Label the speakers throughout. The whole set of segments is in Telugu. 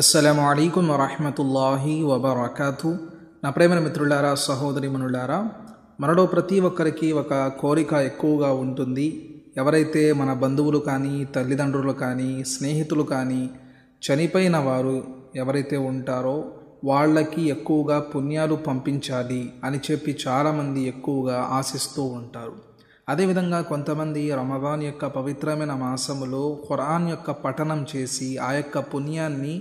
Speaker 1: అస్సలం అయికు వరహమతుల్లాహి వబర్కాతు నా ప్రేమని మిత్రులారా సహోదరి మనులారా మనలో ప్రతి ఒక్కరికి ఒక కోరిక ఎక్కువగా ఉంటుంది ఎవరైతే మన బంధువులు కానీ తల్లిదండ్రులు కానీ స్నేహితులు కానీ చనిపోయిన వారు ఎవరైతే ఉంటారో వాళ్ళకి ఎక్కువగా పుణ్యాలు పంపించాలి అని చెప్పి చాలామంది ఎక్కువగా ఆశిస్తూ ఉంటారు అదేవిధంగా కొంతమంది రమదాన్ యొక్క పవిత్రమైన మాసములో ఖురాన్ యొక్క పఠనం చేసి ఆ యొక్క పుణ్యాన్ని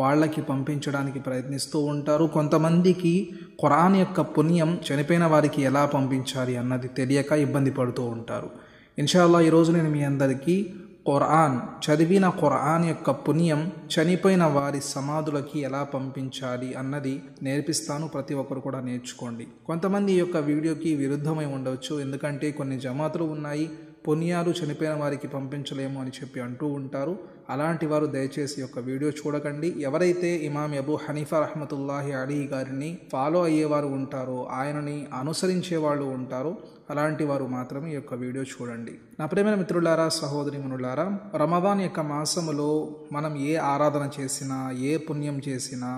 Speaker 1: వాళ్ళకి పంపించడానికి ప్రయత్నిస్తూ ఉంటారు కొంతమందికి ఖురాన్ యొక్క పుణ్యం చనిపోయిన వారికి ఎలా పంపించాలి అన్నది తెలియక ఇబ్బంది పడుతూ ఉంటారు ఇన్షాల్లా ఈరోజు నేను మీ అందరికీ ఖురాన్ చదివిన ఖురాన్ యొక్క పుణ్యం చనిపోయిన వారి సమాధులకి ఎలా పంపించాలి అన్నది నేర్పిస్తాను ప్రతి ఒక్కరు కూడా నేర్చుకోండి కొంతమంది యొక్క వీడియోకి విరుద్ధమై ఉండవచ్చు ఎందుకంటే కొన్ని జమాతులు ఉన్నాయి పుణ్యాలు చనిపోయిన వారికి పంపించలేము అని చెప్పి అంటూ ఉంటారు అలాంటి వారు దయచేసి ఒక వీడియో చూడకండి ఎవరైతే ఇమాం అబు హనీఫా రహమతుల్లాహి అలీ గారిని ఫాలో అయ్యేవారు ఉంటారో ఆయనని అనుసరించే వాళ్ళు ఉంటారో అలాంటి వారు మాత్రమే ఈ యొక్క వీడియో చూడండి నా ప్రేమైన మిత్రులారా సహోదరి మనులారా రమదాన్ యొక్క మాసములో మనం ఏ ఆరాధన చేసినా ఏ పుణ్యం చేసినా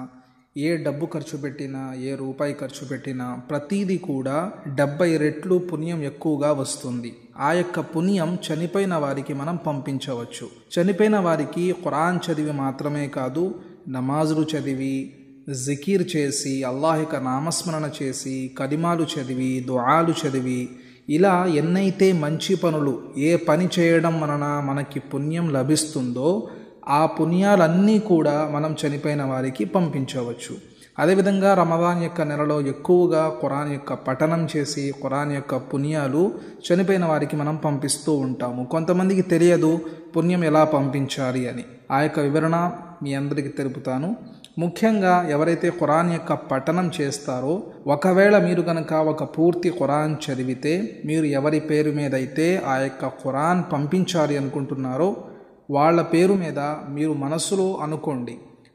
Speaker 1: ఏ డబ్బు ఖర్చు పెట్టినా ఏ రూపాయి ఖర్చు పెట్టినా ప్రతీది కూడా డెబ్బై రెట్లు పుణ్యం ఎక్కువగా వస్తుంది ఆ యొక్క పుణ్యం చనిపోయిన వారికి మనం పంపించవచ్చు చనిపోయిన వారికి ఖురాన్ చదివి మాత్రమే కాదు నమాజులు చదివి జికీర్ చేసి అల్లాహిక యొక్క నామస్మరణ చేసి కడిమాలు చదివి దుఆలు చదివి ఇలా ఎన్నైతే మంచి పనులు ఏ పని చేయడం వలన మనకి పుణ్యం లభిస్తుందో ఆ పుణ్యాలన్నీ కూడా మనం చనిపోయిన వారికి పంపించవచ్చు అదేవిధంగా రమదాన్ యొక్క నెలలో ఎక్కువగా ఖురాన్ యొక్క పఠనం చేసి ఖురాన్ యొక్క పుణ్యాలు చనిపోయిన వారికి మనం పంపిస్తూ ఉంటాము కొంతమందికి తెలియదు పుణ్యం ఎలా పంపించాలి అని ఆ యొక్క వివరణ మీ అందరికీ తెలుపుతాను ముఖ్యంగా ఎవరైతే ఖురాన్ యొక్క పఠనం చేస్తారో ఒకవేళ మీరు కనుక ఒక పూర్తి ఖురాన్ చదివితే మీరు ఎవరి పేరు మీద అయితే ఆ యొక్క ఖురాన్ పంపించాలి అనుకుంటున్నారో వాళ్ళ పేరు మీద మీరు మనసులో అనుకోండి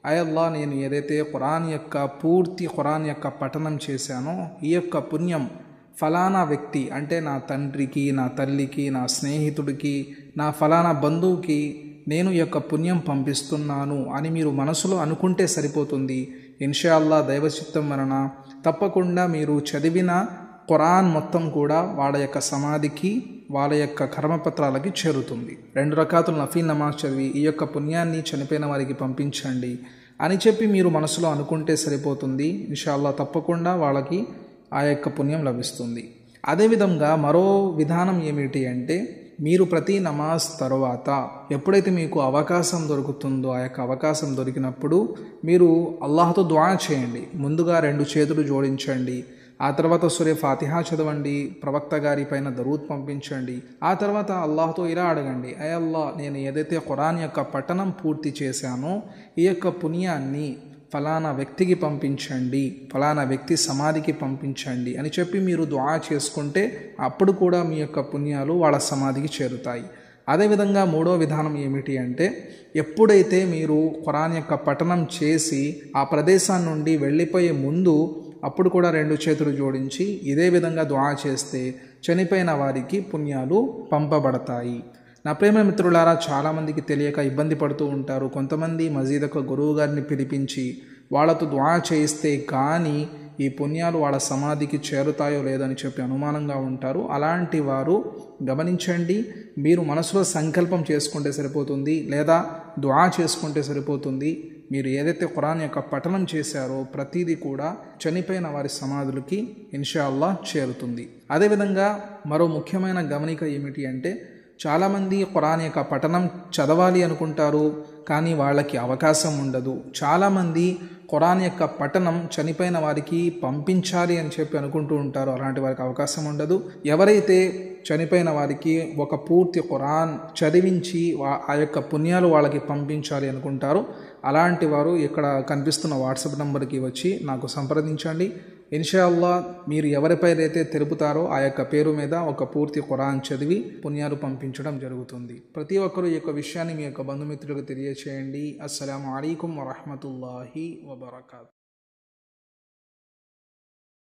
Speaker 1: అయల్లా నేను ఏదైతే ఖురాన్ యొక్క పూర్తి ఖురాన్ యొక్క పఠనం చేశానో ఈ యొక్క పుణ్యం ఫలానా వ్యక్తి అంటే నా తండ్రికి నా తల్లికి నా స్నేహితుడికి నా ఫలానా బంధువుకి నేను యొక్క పుణ్యం పంపిస్తున్నాను అని మీరు మనసులో అనుకుంటే సరిపోతుంది ఇన్షాల్లా దైవచిత్తం వలన తప్పకుండా మీరు చదివిన ఖురాన్ మొత్తం కూడా వాళ్ళ యొక్క సమాధికి వాళ్ళ యొక్క కర్మపత్రాలకి చేరుతుంది రెండు రకాతులు నఫీ నమాజ్ చదివి ఈ యొక్క పుణ్యాన్ని చనిపోయిన వారికి పంపించండి అని చెప్పి మీరు మనసులో అనుకుంటే సరిపోతుంది విషయాల్లో తప్పకుండా వాళ్ళకి ఆ యొక్క పుణ్యం లభిస్తుంది అదేవిధంగా మరో విధానం ఏమిటి అంటే మీరు ప్రతి నమాజ్ తర్వాత ఎప్పుడైతే మీకు అవకాశం దొరుకుతుందో ఆ యొక్క అవకాశం దొరికినప్పుడు మీరు అల్లాహతో ద్వారా చేయండి ముందుగా రెండు చేతులు జోడించండి ఆ తర్వాత సురే ఫాతిహా చదవండి ప్రవక్త గారి పైన దరూద్ పంపించండి ఆ తర్వాత అల్లాహ్తో ఇలా అడగండి అయ్య అల్లా నేను ఏదైతే ఖురాన్ యొక్క పఠనం పూర్తి చేశానో ఈ యొక్క పుణ్యాన్ని ఫలానా వ్యక్తికి పంపించండి ఫలానా వ్యక్తి సమాధికి పంపించండి అని చెప్పి మీరు దుఆ చేసుకుంటే అప్పుడు కూడా మీ యొక్క పుణ్యాలు వాళ్ళ సమాధికి చేరుతాయి అదేవిధంగా మూడో విధానం ఏమిటి అంటే ఎప్పుడైతే మీరు ఖురాన్ యొక్క పఠనం చేసి ఆ ప్రదేశం నుండి వెళ్ళిపోయే ముందు అప్పుడు కూడా రెండు చేతులు జోడించి ఇదే విధంగా దువా చేస్తే చనిపోయిన వారికి పుణ్యాలు పంపబడతాయి నా ప్రేమ మిత్రులారా చాలామందికి తెలియక ఇబ్బంది పడుతూ ఉంటారు కొంతమంది మజీదకు గురువు గారిని పిలిపించి వాళ్ళతో దువా చేయిస్తే కానీ ఈ పుణ్యాలు వాళ్ళ సమాధికి చేరుతాయో లేదని చెప్పి అనుమానంగా ఉంటారు అలాంటి వారు గమనించండి మీరు మనసులో సంకల్పం చేసుకుంటే సరిపోతుంది లేదా ద్వా చేసుకుంటే సరిపోతుంది మీరు ఏదైతే ఖురాన్ యొక్క పఠనం చేశారో ప్రతిదీ కూడా చనిపోయిన వారి సమాధులకి ఇన్షాల్లా చేరుతుంది అదేవిధంగా మరో ముఖ్యమైన గమనిక ఏమిటి అంటే చాలామంది ఖురాన్ యొక్క పఠనం చదవాలి అనుకుంటారు కానీ వాళ్ళకి అవకాశం ఉండదు చాలామంది ఖురాన్ యొక్క పఠనం చనిపోయిన వారికి పంపించాలి అని చెప్పి అనుకుంటూ ఉంటారు అలాంటి వారికి అవకాశం ఉండదు ఎవరైతే చనిపోయిన వారికి ఒక పూర్తి ఖురాన్ చదివించి ఆ యొక్క పుణ్యాలు వాళ్ళకి పంపించాలి అనుకుంటారు అలాంటి వారు ఇక్కడ కనిపిస్తున్న వాట్సాప్ నెంబర్కి వచ్చి నాకు సంప్రదించండి ఇన్షాల్లా మీరు అయితే తెలుపుతారో ఆ యొక్క పేరు మీద ఒక పూర్తి ఖురాన్ చదివి పుణ్యాలు పంపించడం జరుగుతుంది ప్రతి ఒక్కరు ఈ యొక్క విషయాన్ని మీ యొక్క బంధుమిత్రులకు తెలియచేయండి అస్సలం అయికం వరహమతుల్లాహి వబర్కాత్